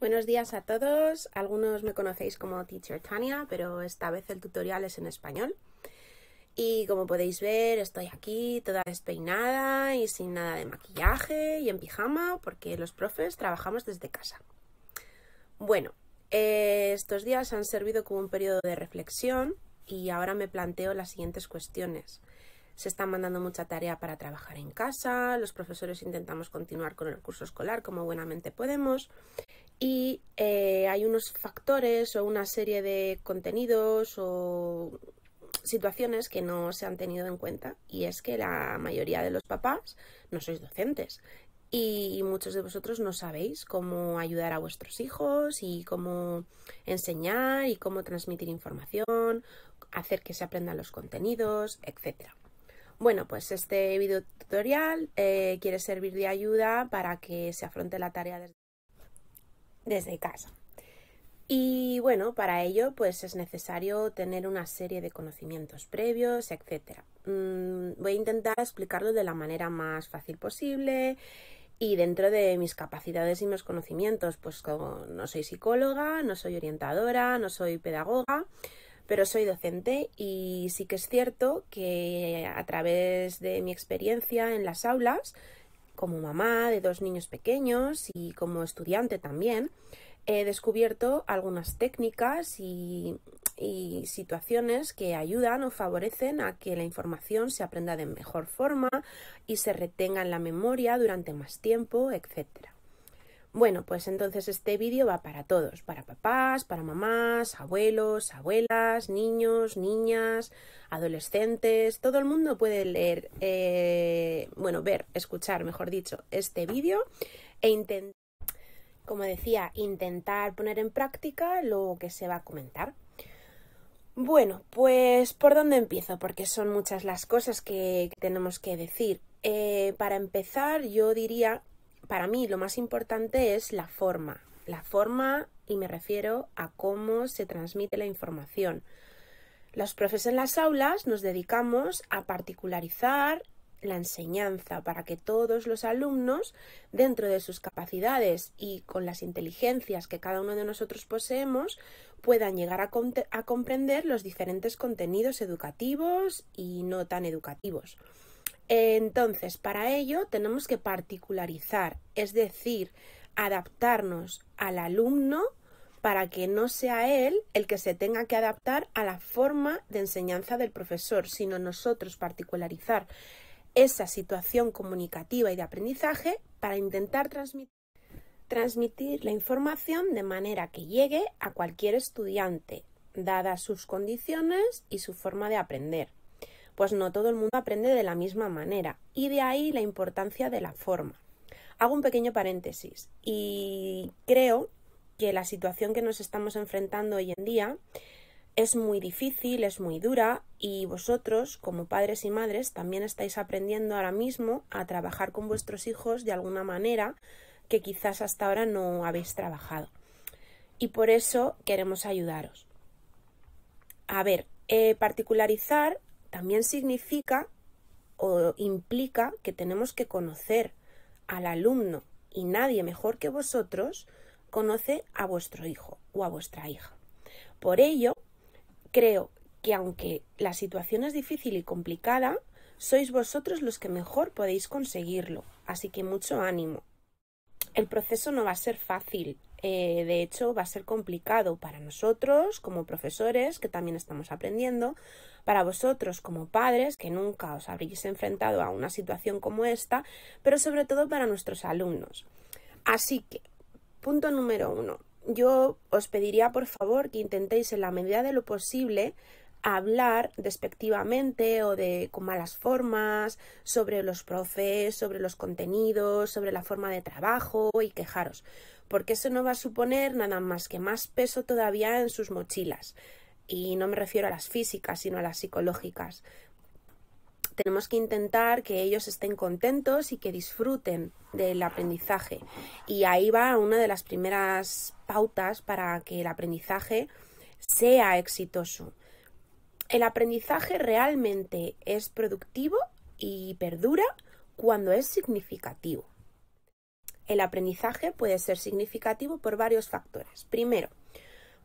Buenos días a todos. Algunos me conocéis como Teacher Tania, pero esta vez el tutorial es en español. Y como podéis ver, estoy aquí toda despeinada y sin nada de maquillaje y en pijama porque los profes trabajamos desde casa. Bueno, eh, estos días han servido como un periodo de reflexión y ahora me planteo las siguientes cuestiones se están mandando mucha tarea para trabajar en casa, los profesores intentamos continuar con el curso escolar como buenamente podemos y eh, hay unos factores o una serie de contenidos o situaciones que no se han tenido en cuenta y es que la mayoría de los papás no sois docentes y muchos de vosotros no sabéis cómo ayudar a vuestros hijos y cómo enseñar y cómo transmitir información, hacer que se aprendan los contenidos, etcétera. Bueno, pues este video tutorial eh, quiere servir de ayuda para que se afronte la tarea desde, casa. Y bueno, para ello pues es necesario tener una serie de conocimientos previos, etc. Mm, voy a intentar explicarlo de la manera más fácil posible y dentro de mis capacidades y mis conocimientos, pues como no soy psicóloga, no soy orientadora, no soy pedagoga, pero soy docente y sí que es cierto que a través de mi experiencia en las aulas, como mamá de dos niños pequeños y como estudiante también, he descubierto algunas técnicas y, situaciones que ayudan o favorecen a que la información se aprenda de mejor forma y se retenga en la memoria durante más tiempo, etcétera. Bueno, pues entonces este vídeo va para todos, para papás, para mamás, abuelos, abuelas, niños, niñas, adolescentes, todo el mundo puede leer, eh, bueno, ver, escuchar, mejor dicho, este vídeo e intentar, como decía, intentar poner en práctica lo que se va a comentar. Bueno, pues ¿por dónde empiezo? Porque son muchas las cosas que tenemos que decir. Eh, para empezar, yo diría para mí lo más importante es la forma. La forma, y me refiero a cómo se transmite la información. Los profes en las aulas nos dedicamos a particularizar la enseñanza para que todos los alumnos, dentro de sus capacidades y con las inteligencias que cada uno de nosotros poseemos, puedan llegar a, a comprender los diferentes contenidos educativos y no tan educativos. Entonces, para ello tenemos que particularizar, es decir, adaptarnos al alumno para que no sea él el que se tenga que adaptar a la forma de enseñanza del profesor, sino nosotros particularizar esa situación comunicativa y de aprendizaje para intentar transmitir, la información de manera que llegue a cualquier estudiante, dadas sus condiciones y su forma de aprender pues no todo el mundo aprende de la misma manera y de ahí la importancia de la forma. Hago un pequeño paréntesis y creo que la situación que nos estamos enfrentando hoy en día es muy difícil, es muy dura y vosotros, como padres y madres, también estáis aprendiendo ahora mismo a trabajar con vuestros hijos de alguna manera que quizás hasta ahora no habéis trabajado. Y por eso queremos ayudaros. A ver, eh, particularizar también significa o implica que tenemos que conocer al alumno y nadie mejor que vosotros conoce a vuestro hijo o a vuestra hija. Por ello, creo que aunque la situación es difícil y complicada, sois vosotros los que mejor podéis conseguirlo, así que mucho ánimo. El proceso no va a ser fácil, eh, de hecho va a ser complicado para nosotros como profesores, que también estamos aprendiendo, para vosotros como padres, que nunca os habréis enfrentado a una situación como esta, pero sobre todo para nuestros alumnos. Así que, punto número uno, yo os pediría por favor que intentéis en la medida de lo posible hablar despectivamente o de con malas formas sobre los profes, sobre los contenidos, sobre la forma de trabajo y quejaros, porque eso no va a suponer nada más que más peso todavía en sus mochilas y no me refiero a las físicas, sino a las psicológicas. Tenemos que intentar que ellos estén contentos y que disfruten del aprendizaje. Y ahí va una de las primeras pautas para que el aprendizaje sea exitoso. El aprendizaje realmente es productivo y perdura cuando es significativo. El aprendizaje puede ser significativo por varios factores. Primero,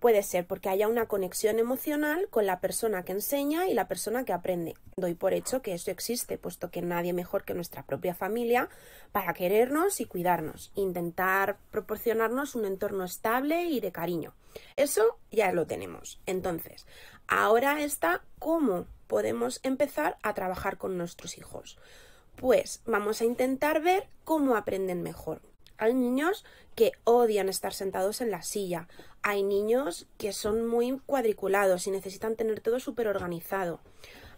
Puede ser porque haya una conexión emocional con la persona que enseña y la persona que aprende. Doy por hecho que eso existe, puesto que nadie mejor que nuestra propia familia para querernos y cuidarnos, intentar proporcionarnos un entorno estable y de cariño. Eso ya lo tenemos. Entonces, ahora está cómo podemos empezar a trabajar con nuestros hijos. Pues vamos a intentar ver cómo aprenden mejor, hay niños que odian estar sentados en la silla. Hay niños que son muy cuadriculados y necesitan tener todo súper organizado.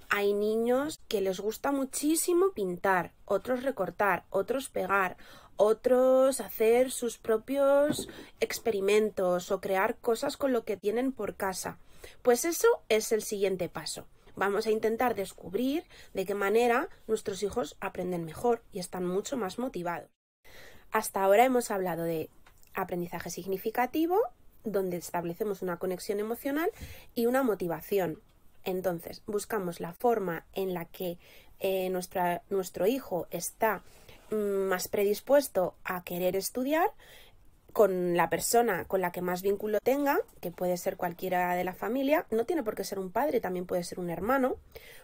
Hay niños que les gusta muchísimo pintar, otros recortar, otros pegar, otros hacer sus propios experimentos o crear cosas con lo que tienen por casa. Pues eso es el siguiente paso. Vamos a intentar descubrir de qué manera nuestros hijos aprenden mejor y están mucho más motivados. Hasta ahora hemos hablado de aprendizaje significativo, donde establecemos una conexión emocional y una motivación. Entonces, buscamos la forma en la que eh, nuestro hijo está mm, más predispuesto a querer estudiar con la persona con la que más vínculo tenga, que puede ser cualquiera de la familia, no tiene por qué ser un padre, también puede ser un hermano,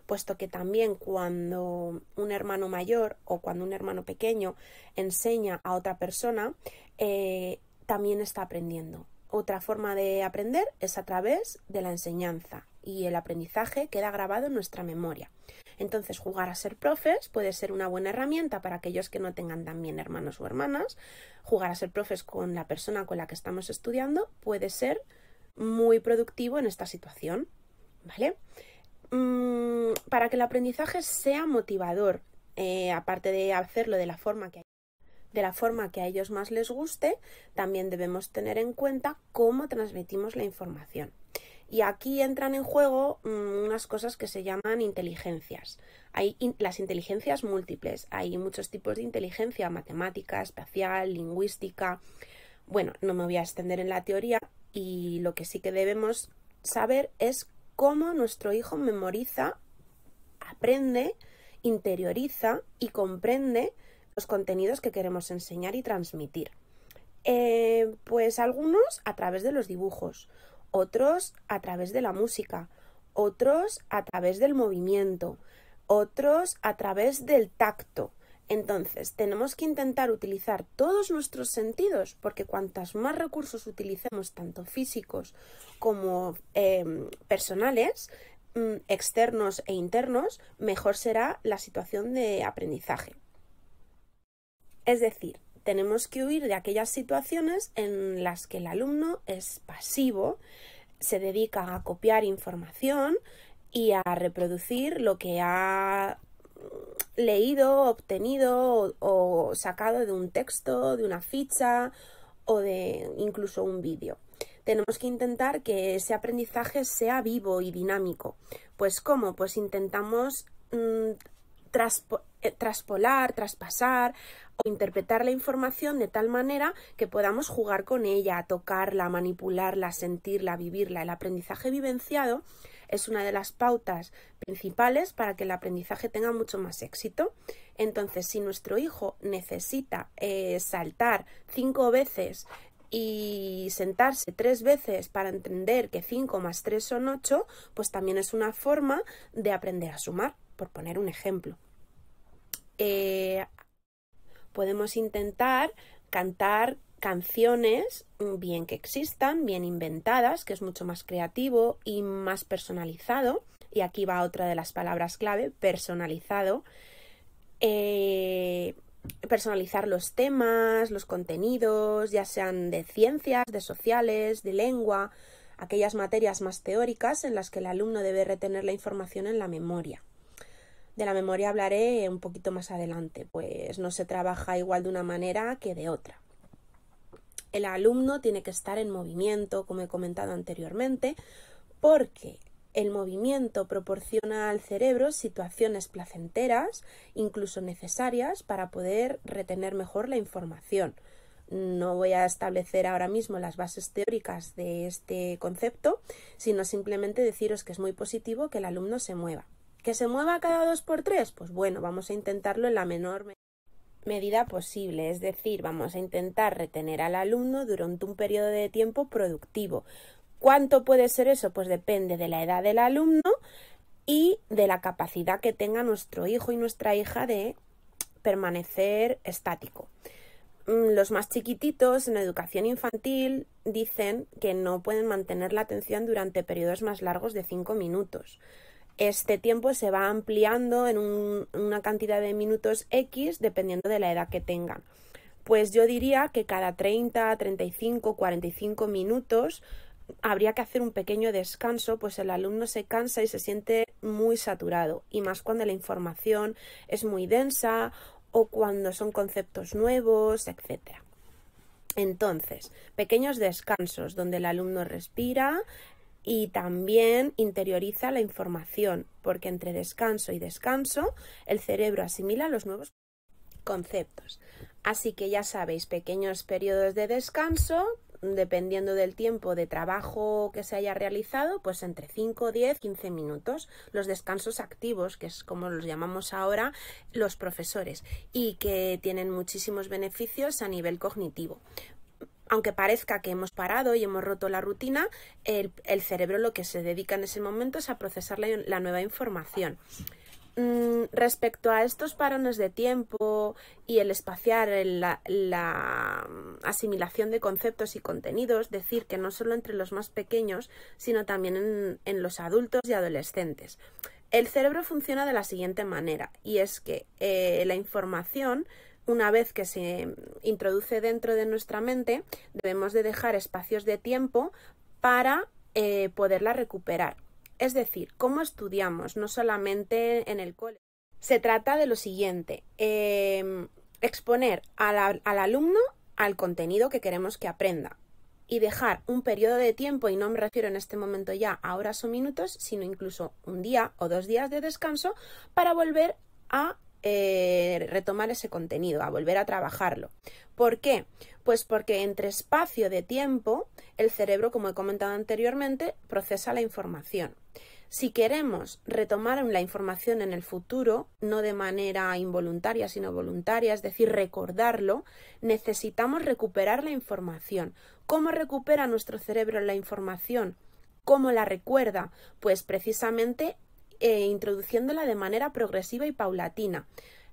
puesto que también cuando un hermano mayor o cuando un hermano pequeño enseña a otra persona, eh, también está aprendiendo. Otra forma de aprender es a través de la enseñanza y el aprendizaje queda grabado en nuestra memoria. Entonces, jugar a ser profes puede ser una buena herramienta para aquellos que no tengan también hermanos o hermanas. Jugar a ser profes con la persona con la que estamos estudiando puede ser muy productivo en esta situación, ¿vale? Mm, para que el aprendizaje sea motivador, eh, aparte de hacerlo de la forma que hay de la forma que a ellos más les guste, también debemos tener en cuenta cómo transmitimos la información. Y aquí entran en juego mm, unas cosas que se llaman inteligencias. Hay las inteligencias múltiples, hay muchos tipos de inteligencia, matemática, espacial, lingüística. Bueno, no me voy a extender en la teoría y lo que sí que debemos saber es cómo nuestro hijo memoriza, aprende, interioriza y comprende los contenidos que queremos enseñar y transmitir. Eh, pues algunos a través de los dibujos, otros a través de la música, otros a través del movimiento, otros a través del tacto. Entonces, tenemos que intentar utilizar todos nuestros sentidos, porque cuantas más recursos utilicemos, tanto físicos como em, personales, mm, externos e internos, mejor será la situación de aprendizaje. Es decir, tenemos que huir de aquellas situaciones en las que el alumno es pasivo, se dedica a copiar información y a reproducir lo que ha leído, obtenido o, sacado de un texto, de una ficha o de incluso un vídeo. Tenemos que intentar que ese aprendizaje sea vivo y dinámico. Pues ¿cómo? Pues intentamos mm, eh, traspolar, traspasar o interpretar la información de tal manera que podamos jugar con ella, tocarla, manipularla, sentirla, vivirla. El aprendizaje vivenciado es una de las pautas principales para que el aprendizaje tenga mucho más éxito. Entonces, si nuestro hijo necesita eh, saltar cinco veces y sentarse tres veces para entender que cinco más tres son ocho, pues también es una forma de aprender a sumar, por poner un ejemplo. Eh, podemos intentar cantar canciones mm, bien que existan, bien inventadas, que es mucho más creativo y más personalizado. Y aquí va otra de las palabras clave, personalizado. Eh, personalizar los temas, los contenidos, ya sean de ciencias, de sociales, de lengua, aquellas materias más teóricas en las que el alumno debe retener la información en la memoria. De la memoria hablaré un poquito más adelante, pues no se trabaja igual de una manera que de otra. El alumno tiene que estar en movimiento, como he comentado anteriormente, porque el movimiento proporciona al cerebro situaciones placenteras, incluso necesarias, para poder retener mejor la información. No voy a establecer ahora mismo las bases teóricas de este concepto, sino simplemente deciros que es muy positivo que el alumno se mueva. ¿Que se mueva cada dos por tres? Pues bueno, vamos a intentarlo en la menor medida posible, es decir, vamos a intentar retener al alumno durante un periodo de tiempo productivo. ¿Cuánto puede ser eso? Pues depende de la edad del alumno y de la capacidad que tenga nuestro hijo y nuestra hija de permanecer estático. Mm, los más chiquititos en educación infantil dicen que no pueden mantener la atención durante periodos más largos de cinco minutos este tiempo se va ampliando en una cantidad de minutos X dependiendo de la edad que tengan. Pues yo diría que cada 30, 35, 45 minutos habría que hacer un pequeño descanso, pues el alumno se cansa y se siente muy saturado, y más cuando la información es muy densa o cuando son conceptos nuevos, etc. Entonces, pequeños descansos donde el alumno respira, y también interioriza la información, porque entre descanso y descanso el cerebro asimila los nuevos conceptos. Así que ya sabéis, pequeños periodos de descanso, dependiendo del tiempo de trabajo que se haya realizado, pues entre 5, 10, 15 minutos. Los descansos activos, que es como los llamamos ahora los profesores, y que tienen muchísimos beneficios a nivel cognitivo aunque parezca que hemos parado y hemos roto la rutina, el, cerebro lo que se dedica en ese momento es a procesar la, nueva información. Mm, respecto a estos parones de tiempo y el espaciar la, asimilación de conceptos y contenidos, decir que no solo entre los más pequeños, sino también en, los adultos y adolescentes. El cerebro funciona de la siguiente manera, y es que eh, la información una vez que se introduce dentro de nuestra mente, debemos de dejar espacios de tiempo para eh, poderla recuperar. Es decir, cómo estudiamos, no solamente en el cole. Se trata de lo siguiente, em, exponer al alumno al contenido que queremos que aprenda y dejar un periodo de tiempo, y no me refiero en este momento ya a horas o minutos, sino incluso un día o dos días de descanso, para volver a eh, retomar ese contenido, a volver a trabajarlo. ¿Por qué? Pues porque entre espacio de tiempo, el cerebro, como he comentado anteriormente, procesa la información. Si queremos retomar la información en el futuro, no de manera involuntaria, sino voluntaria, es decir, recordarlo, necesitamos recuperar la información. ¿Cómo recupera nuestro cerebro la información? ¿Cómo la recuerda? Pues precisamente eh, introduciéndola de manera progresiva y paulatina.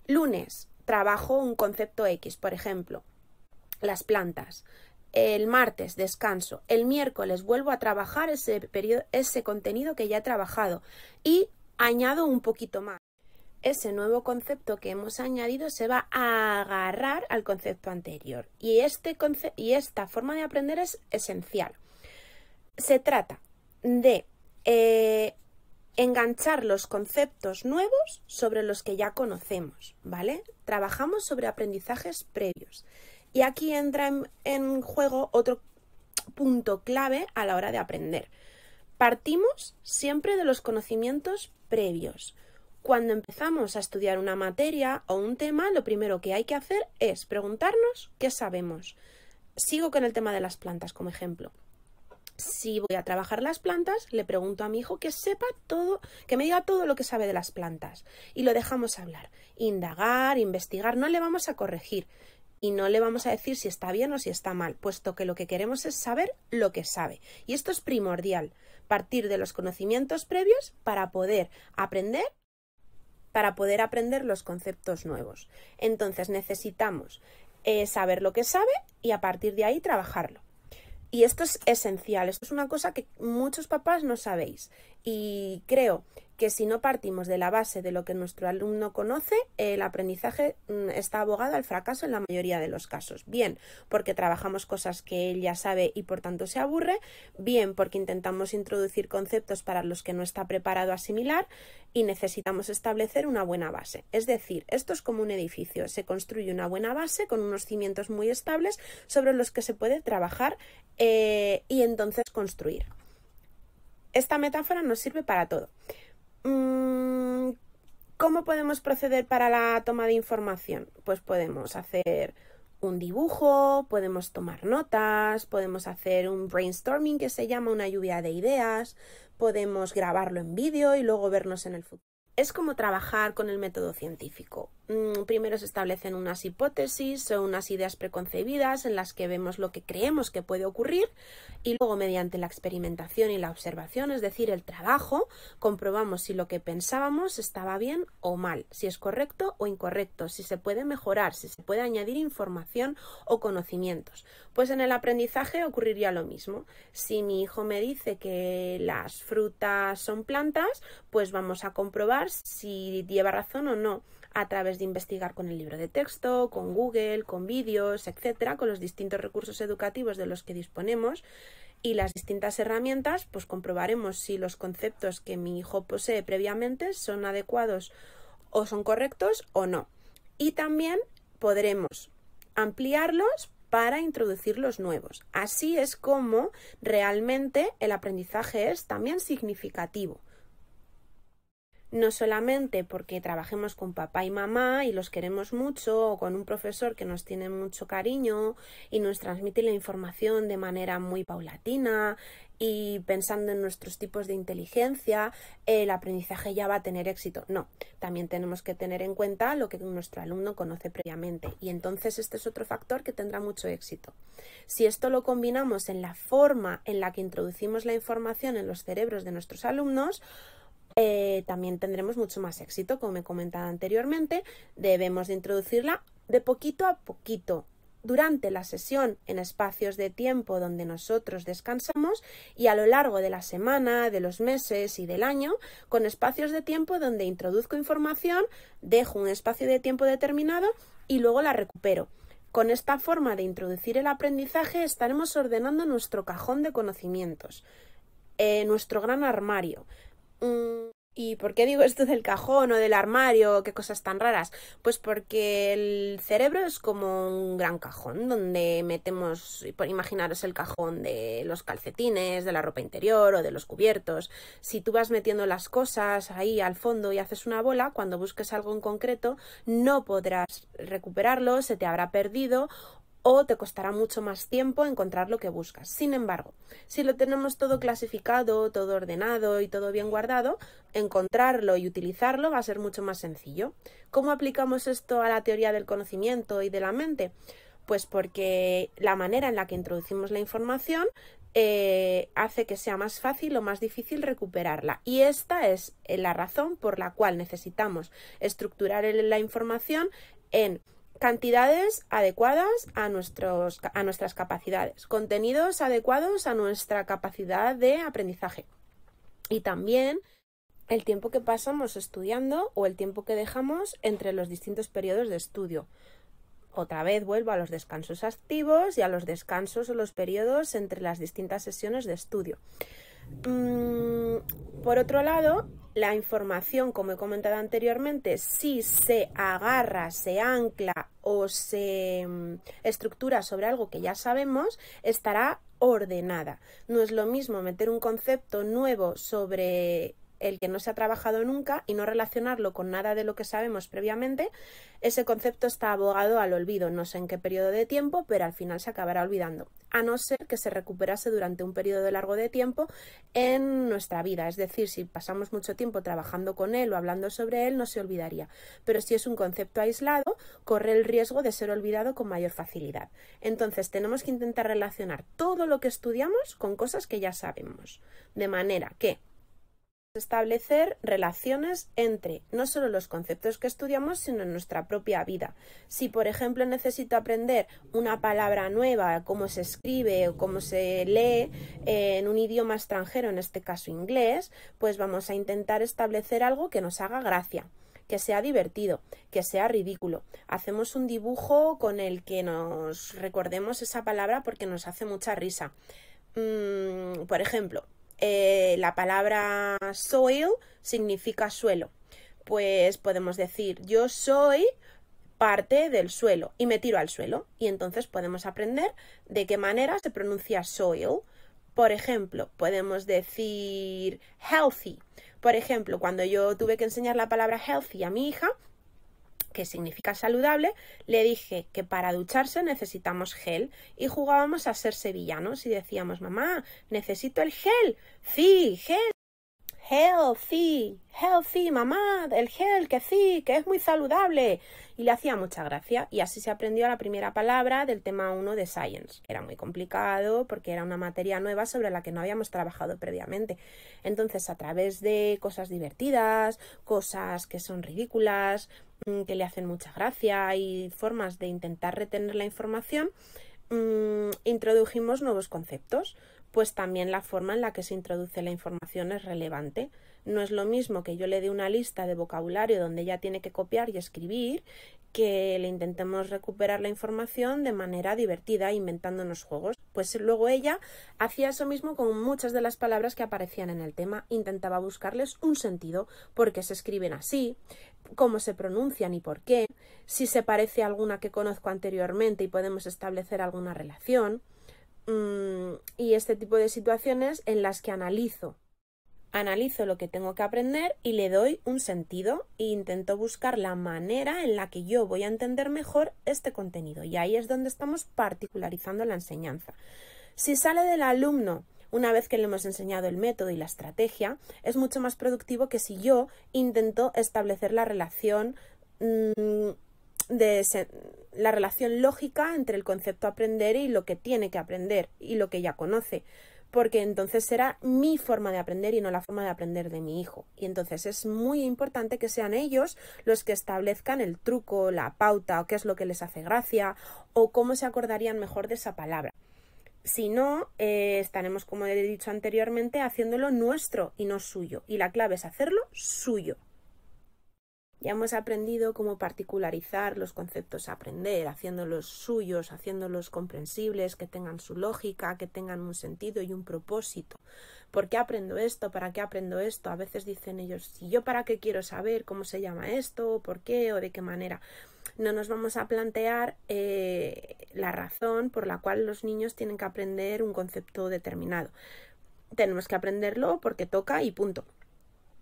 Lunes, trabajo un concepto X, por ejemplo, las plantas. El martes descanso, el miércoles vuelvo a trabajar ese, periodo, ese contenido que ya he trabajado y añado un poquito más ese nuevo concepto que hemos añadido se va a agarrar al concepto anterior. Y, este y esta forma de aprender es esencial. Se trata de eh, enganchar los conceptos nuevos sobre los que ya conocemos, ¿vale? Trabajamos sobre aprendizajes previos. Y aquí entra en, juego otro punto clave a la hora de aprender. Partimos siempre de los conocimientos previos. Cuando empezamos a estudiar una materia o un tema, lo primero que hay que hacer es preguntarnos qué sabemos. Sigo con el tema de las plantas como ejemplo si voy a trabajar las plantas, le pregunto a mi hijo que sepa todo, que me diga todo lo que sabe de las plantas. Y lo dejamos hablar, indagar, investigar, no le vamos a corregir y no le vamos a decir si está bien o si está mal, puesto que lo que queremos es saber lo que sabe. Y esto es primordial, partir de los conocimientos previos para poder aprender para poder aprender los conceptos nuevos. Entonces necesitamos eh, saber lo que sabe y a partir de ahí trabajarlo. Y esto es esencial, esto es una cosa que muchos papás no sabéis. Y creo que si no partimos de la base de lo que nuestro alumno conoce, el aprendizaje mm, está abogado al fracaso en la mayoría de los casos. Bien, porque trabajamos cosas que él ya sabe y por tanto se aburre, bien, porque intentamos introducir conceptos para los que no está preparado a asimilar y necesitamos establecer una buena base. Es decir, esto es como un edificio, se construye una buena base con unos cimientos muy estables sobre los que se puede trabajar eh, y entonces construir. Esta metáfora nos sirve para todo. Mm, ¿Cómo podemos proceder para la toma de información? Pues podemos hacer un dibujo, podemos tomar notas, podemos hacer un brainstorming que se llama una lluvia de ideas, podemos grabarlo en vídeo y luego vernos en el futuro es como trabajar con el método científico. Mm, primero se establecen unas hipótesis o unas ideas preconcebidas en las que vemos lo que creemos que puede ocurrir y luego mediante la experimentación y la observación, es decir, el trabajo, comprobamos si lo que pensábamos estaba bien o mal, si es correcto o incorrecto, si se puede mejorar, si se puede añadir información o conocimientos. Pues en el aprendizaje ocurriría lo mismo. Si mi hijo me dice que las frutas son plantas, pues vamos a comprobar si lleva razón o no a través de investigar con el libro de texto, con Google, con vídeos, etcétera, con los distintos recursos educativos de los que disponemos y las distintas herramientas, pues comprobaremos si los conceptos que mi hijo posee previamente son adecuados o son correctos o no. Y también podremos ampliarlos para introducir los nuevos. Así es como realmente el aprendizaje es también significativo no solamente porque trabajemos con papá y mamá y los queremos mucho, o con un profesor que nos tiene mucho cariño y nos transmite la información de manera muy paulatina y pensando en nuestros tipos de inteligencia, el aprendizaje ya va a tener éxito. No, también tenemos que tener en cuenta lo que nuestro alumno conoce previamente y entonces este es otro factor que tendrá mucho éxito. Si esto lo combinamos en la forma en la que introducimos la información en los cerebros de nuestros alumnos, eh, también tendremos mucho más éxito, como he comentado anteriormente. Debemos de introducirla de poquito a poquito durante la sesión en espacios de tiempo donde nosotros descansamos y a lo largo de la semana, de los meses y del año, con espacios de tiempo donde introduzco información, dejo un espacio de tiempo determinado y luego la recupero. Con esta forma de introducir el aprendizaje estaremos ordenando nuestro cajón de conocimientos, eh, nuestro gran armario, Mm, ¿Y por qué digo esto del cajón o del armario? ¿Qué cosas tan raras? Pues porque el cerebro es como un gran cajón donde metemos, por imaginaros el cajón de los calcetines, de la ropa interior o de los cubiertos. Si tú vas metiendo las cosas ahí al fondo y haces una bola, cuando busques algo en concreto no podrás recuperarlo, se te habrá perdido o te costará mucho más tiempo encontrar lo que buscas. Sin embargo, si lo tenemos todo clasificado, todo ordenado y todo bien guardado, encontrarlo y utilizarlo va a ser mucho más sencillo. ¿Cómo aplicamos esto a la teoría del conocimiento y de la mente? Pues porque la manera en la que introducimos la información eh, hace que sea más fácil o más difícil recuperarla. Y esta es eh, la razón por la cual necesitamos estructurar la información en Cantidades adecuadas a, nuestros, a nuestras capacidades, contenidos adecuados a nuestra capacidad de aprendizaje y también el tiempo que pasamos estudiando o el tiempo que dejamos entre los distintos periodos de estudio. Otra vez vuelvo a los descansos activos y a los descansos o los periodos entre las distintas sesiones de estudio. Mm, por otro lado, la información, como he comentado anteriormente, si se agarra, se ancla o se mm, estructura sobre algo que ya sabemos, estará ordenada. No es lo mismo meter un concepto nuevo sobre el que no se ha trabajado nunca y no relacionarlo con nada de lo que sabemos previamente, ese concepto está abogado al olvido, no sé en qué periodo de tiempo, pero al final se acabará olvidando, a no ser que se recuperase durante un periodo largo de tiempo en nuestra vida, es decir, si pasamos mucho tiempo trabajando con él o hablando sobre él, no se olvidaría, pero si es un concepto aislado, corre el riesgo de ser olvidado con mayor facilidad. Entonces, tenemos que intentar relacionar todo lo que estudiamos con cosas que ya sabemos, de manera que establecer relaciones entre no solo los conceptos que estudiamos, sino en nuestra propia vida. Si, por ejemplo, necesito aprender una palabra nueva, cómo se escribe o cómo se lee en un idioma extranjero, en este caso inglés, pues vamos a intentar establecer algo que nos haga gracia que sea divertido, que sea ridículo. Hacemos un dibujo con el que nos recordemos esa palabra porque nos hace mucha risa. Mm, por ejemplo, eh, la palabra soil significa suelo. Pues podemos decir yo soy parte del suelo y me tiro al suelo. Y entonces podemos aprender de qué manera se pronuncia soil. Por ejemplo, podemos decir healthy. Por ejemplo, cuando yo tuve que enseñar la palabra healthy a mi hija, que significa saludable, le dije que para ducharse necesitamos gel y jugábamos a ser sevillanos y decíamos, mamá, necesito el gel. Sí, gel. Healthy, healthy, mamá, el gel, que sí, que es muy saludable. Y le hacía mucha gracia. Y así se aprendió la primera palabra del tema 1 de Science. Era muy complicado porque era una materia nueva sobre la que no habíamos trabajado previamente. Entonces, a través de cosas divertidas, cosas que son ridículas, Mm, que le hacen mucha gracia, y formas de intentar retener la información, mm, introdujimos nuevos conceptos, pues también la forma en la que se introduce la información es relevante. No es lo mismo que yo le dé una lista de vocabulario donde ella tiene que copiar y escribir que le intentemos recuperar la información de manera divertida, inventándonos juegos. Pues luego ella hacía eso mismo con muchas de las palabras que aparecían en el tema, intentaba buscarles un sentido, por qué se escriben así, cómo se pronuncian y por qué, si se parece a alguna que conozco anteriormente y podemos establecer alguna relación, mm, y este tipo de situaciones en las que analizo analizo lo que tengo que aprender y le doy un sentido e intento buscar la manera en la que yo voy a entender mejor este contenido. Y ahí es donde estamos particularizando la enseñanza. Si sale del alumno una vez que le hemos enseñado el método y la estrategia, es mucho más productivo que si yo intento establecer la relación mm, de la relación lógica entre el concepto aprender y lo que tiene que aprender y lo que ya conoce porque entonces será mi forma de aprender y no la forma de aprender de mi hijo. Y entonces es muy importante que sean ellos los que establezcan el truco, la pauta, o qué es lo que les hace gracia, o cómo se acordarían mejor de esa palabra. Si no, eh, estaremos, como he dicho anteriormente, haciéndolo nuestro y no suyo. Y la clave es hacerlo suyo. Ya hemos aprendido cómo particularizar los conceptos a aprender, haciéndolos suyos, haciéndolos comprensibles, que tengan su lógica, que tengan un sentido y un propósito. ¿Por qué aprendo esto? ¿Para qué aprendo esto? A veces dicen ellos, ¿y yo para qué quiero saber cómo se llama esto? ¿Por qué? ¿O de qué manera? No nos vamos a plantear eh, la razón por la cual los niños tienen que aprender un concepto determinado. Tenemos que aprenderlo porque toca y punto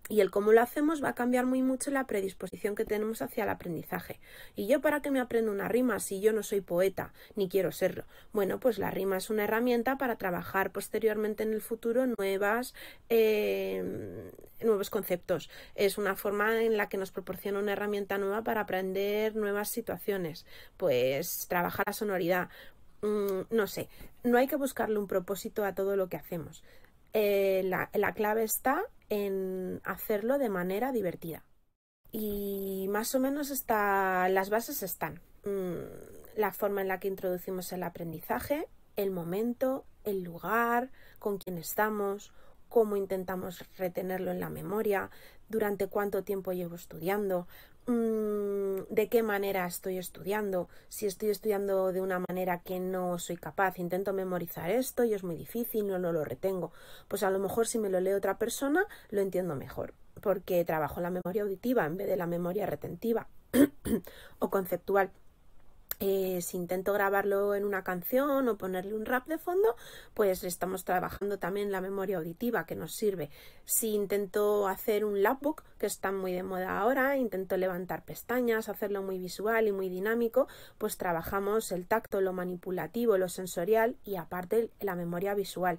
y el cómo lo hacemos va a cambiar muy mucho la predisposición que tenemos hacia el aprendizaje. ¿Y yo para qué me aprendo una rima si yo no soy poeta ni quiero serlo? Bueno, pues la rima es una herramienta para trabajar posteriormente en el futuro nuevas, eh, nuevos conceptos. Es una forma en la que nos proporciona una herramienta nueva para aprender nuevas situaciones. Pues trabajar la sonoridad. Mm, no sé, no hay que buscarle un propósito a todo lo que hacemos. Eh, la, la clave está en hacerlo de manera divertida. Y más o menos está, las bases están. Mm, la forma en la que introducimos el aprendizaje, el momento, el lugar, con quién estamos, cómo intentamos retenerlo en la memoria, durante cuánto tiempo llevo estudiando, Mm, de qué manera estoy estudiando. Si estoy estudiando de una manera que no soy capaz, intento memorizar esto y es muy difícil, no, no lo retengo. Pues a lo mejor si me lo lee otra persona, lo entiendo mejor, porque trabajo la memoria auditiva en vez de la memoria retentiva o conceptual. Eh, si intento grabarlo en una canción o ponerle un rap de fondo, pues estamos trabajando también la memoria auditiva que nos sirve. Si intento hacer un lapbook, que está muy de moda ahora, intento levantar pestañas, hacerlo muy visual y muy dinámico, pues trabajamos el tacto, lo manipulativo, lo sensorial y aparte la memoria visual.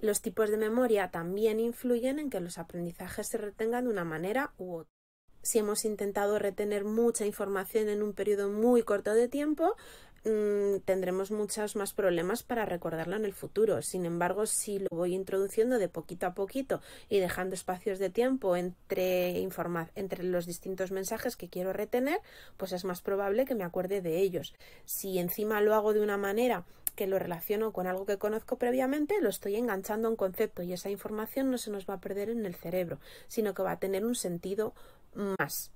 Los tipos de memoria también influyen en que los aprendizajes se retengan de una manera u otra si hemos intentado retener mucha información en un periodo muy corto de tiempo, mm, tendremos muchos más problemas para recordarlo en el futuro. Sin embargo, si lo voy introduciendo de poquito a poquito y dejando espacios de tiempo entre, entre los distintos mensajes que quiero retener, pues es más probable que me acuerde de ellos. Si encima lo hago de una manera que lo relaciono con algo que conozco previamente, lo estoy enganchando a un concepto y esa información no se nos va a perder en el cerebro, sino que va a tener un sentido más.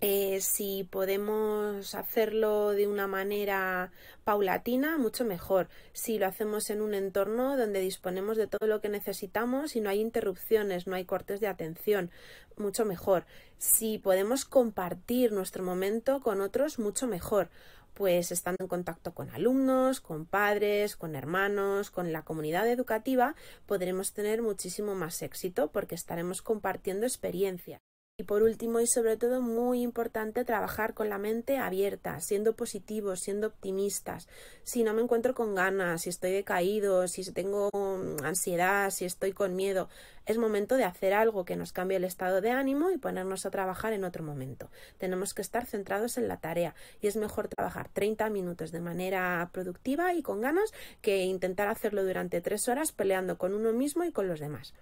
Eh, si podemos hacerlo de una manera paulatina, mucho mejor. Si lo hacemos en un entorno donde disponemos de todo lo que necesitamos y no hay interrupciones, no hay cortes de atención, mucho mejor. Si podemos compartir nuestro momento con otros, mucho mejor pues estando en contacto con alumnos, con padres, con hermanos, con la comunidad educativa, podremos tener muchísimo más éxito porque estaremos compartiendo experiencias. Y por último y sobre todo muy importante trabajar con la mente abierta, siendo positivos, siendo optimistas. Si no me encuentro con ganas, si estoy decaído, si tengo mm, ansiedad, si estoy con miedo, es momento de hacer algo que nos cambie el estado de ánimo y ponernos a trabajar en otro momento. Tenemos que estar centrados en la tarea y es mejor trabajar 30 minutos de manera productiva y con ganas que intentar hacerlo durante tres horas peleando con uno mismo y con los demás.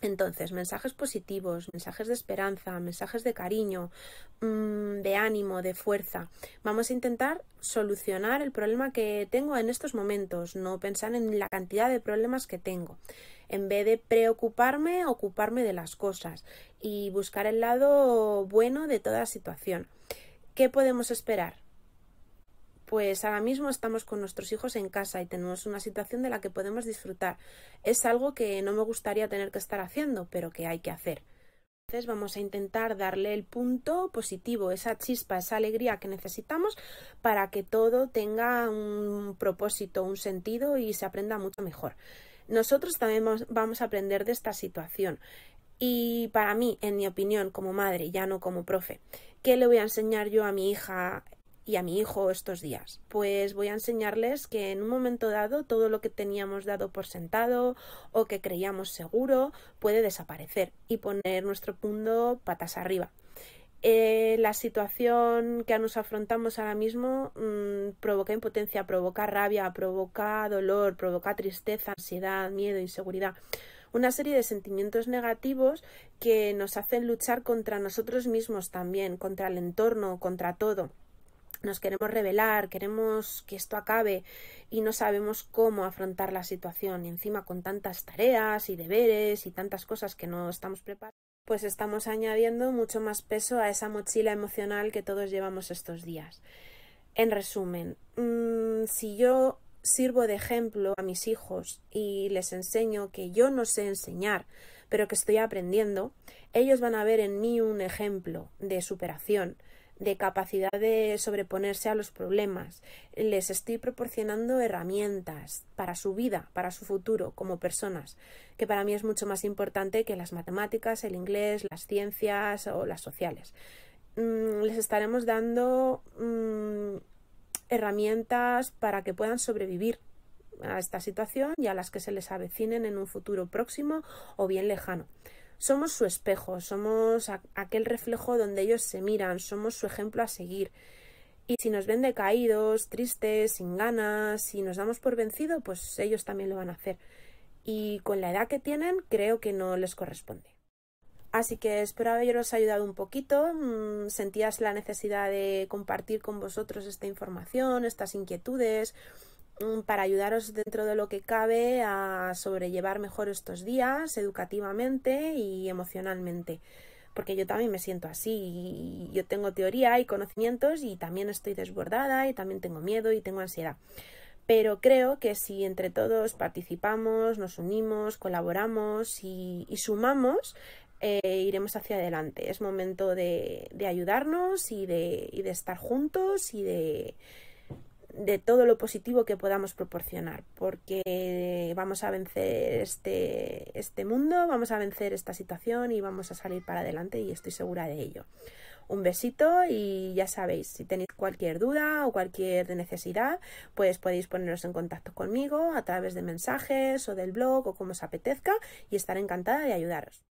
Entonces, mensajes positivos, mensajes de esperanza, mensajes de cariño, mm, de ánimo, de fuerza. Vamos a intentar solucionar el problema que tengo en estos momentos, no pensar en la cantidad de problemas que tengo. En vez de preocuparme, ocuparme de las cosas y buscar el lado bueno de toda situación. ¿Qué podemos esperar? pues ahora mismo estamos con nuestros hijos en casa y tenemos una situación de la que podemos disfrutar. Es algo que no me gustaría tener que estar haciendo, pero que hay que hacer. Entonces vamos a intentar darle el punto positivo, esa chispa, esa alegría que necesitamos para que todo tenga un propósito, un sentido y se aprenda mucho mejor. Nosotros también vamos a aprender de esta situación. Y para mí, en mi opinión, como madre, ya no como profe, ¿qué le voy a enseñar yo a mi hija y a mi hijo estos días. Pues voy a enseñarles que en un momento dado todo lo que teníamos dado por sentado o que creíamos seguro puede desaparecer y poner nuestro mundo patas arriba. Eh, la situación que nos afrontamos ahora mismo mm, provoca impotencia, provoca rabia, provoca dolor, provoca tristeza, ansiedad, miedo, inseguridad. Una serie de sentimientos negativos que nos hacen luchar contra nosotros mismos también, contra el entorno, contra todo nos queremos revelar, queremos que esto acabe y no sabemos cómo afrontar la situación. Y encima con tantas tareas y deberes y tantas cosas que no estamos preparados, pues estamos añadiendo mucho más peso a esa mochila emocional que todos llevamos estos días. En resumen, mm, si yo sirvo de ejemplo a mis hijos y les enseño que yo no sé enseñar, pero que estoy aprendiendo, ellos van a ver en mí un ejemplo de superación de capacidad de sobreponerse a los problemas. Les estoy proporcionando herramientas para su vida, para su futuro como personas, que para mí es mucho más importante que las matemáticas, el inglés, las ciencias o las sociales. Mm, les estaremos dando mm, herramientas para que puedan sobrevivir a esta situación y a las que se les avecinen en un futuro próximo o bien lejano. Somos su espejo, somos aquel reflejo donde ellos se miran, somos su ejemplo a seguir. Y si nos ven decaídos, tristes, sin ganas, si nos damos por vencido, pues ellos también lo van a hacer. Y con la edad que tienen, creo que no les corresponde. Así que espero haberos ayudado un poquito. Mm, Sentías la necesidad de compartir con vosotros esta información, estas inquietudes, Mm, para ayudaros dentro de lo que cabe a sobrellevar mejor estos días educativamente y emocionalmente. Porque yo también me siento así, y yo tengo teoría y conocimientos y también estoy desbordada y también tengo miedo y tengo ansiedad. Pero creo que si entre todos participamos, nos unimos, colaboramos y, sumamos, eh, iremos hacia adelante. Es momento de, ayudarnos y de estar juntos y de, de todo lo positivo que podamos proporcionar, porque vamos a vencer este, este mundo, vamos a vencer esta situación y vamos a salir para adelante y estoy segura de ello. Un besito y ya sabéis, si tenéis cualquier duda o cualquier necesidad, pues podéis poneros en contacto conmigo a través de mensajes o del blog o como os apetezca y estaré encantada de ayudaros.